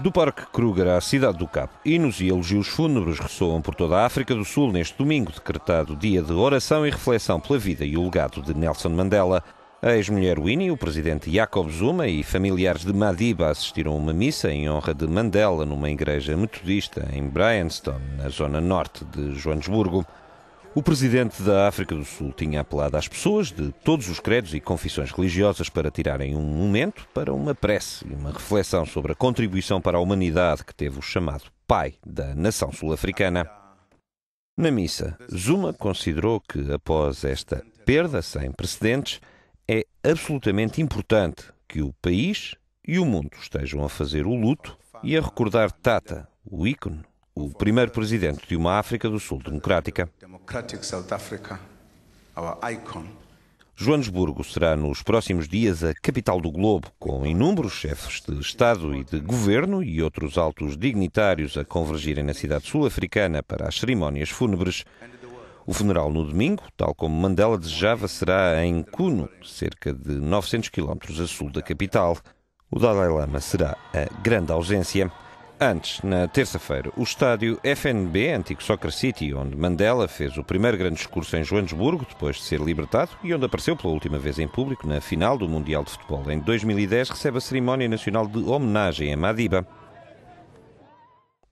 Do Parque Kruger à cidade do Cabo, hinos e elogios fúnebres ressoam por toda a África do Sul neste domingo, decretado dia de oração e reflexão pela vida e o legado de Nelson Mandela. A ex-mulher Winnie, o presidente Jacob Zuma e familiares de Madiba assistiram a uma missa em honra de Mandela numa igreja metodista em Bryanston, na zona norte de Joanesburgo. O presidente da África do Sul tinha apelado às pessoas de todos os credos e confissões religiosas para tirarem um momento para uma prece e uma reflexão sobre a contribuição para a humanidade que teve o chamado pai da nação sul-africana. Na missa, Zuma considerou que, após esta perda sem precedentes, é absolutamente importante que o país e o mundo estejam a fazer o luto e a recordar Tata, o ícone, o primeiro presidente de uma África do Sul democrática. Democratic South Africa, our icon. Joanesburgo será nos próximos dias a capital do globo, com inúmeros chefes de Estado e de governo e outros altos dignitários a convergirem na cidade sul-africana para as cerimónias fúnebres. O funeral no domingo, tal como Mandela desejava, será em Kuno, cerca de 900 quilómetros a sul da capital. O Dalai Lama será a grande ausência. Antes, na terça-feira, o estádio FNB, antigo Soccer City, onde Mandela fez o primeiro grande discurso em Joanesburgo, depois de ser libertado, e onde apareceu pela última vez em público na final do Mundial de Futebol em 2010, recebe a cerimónia nacional de homenagem a Madiba.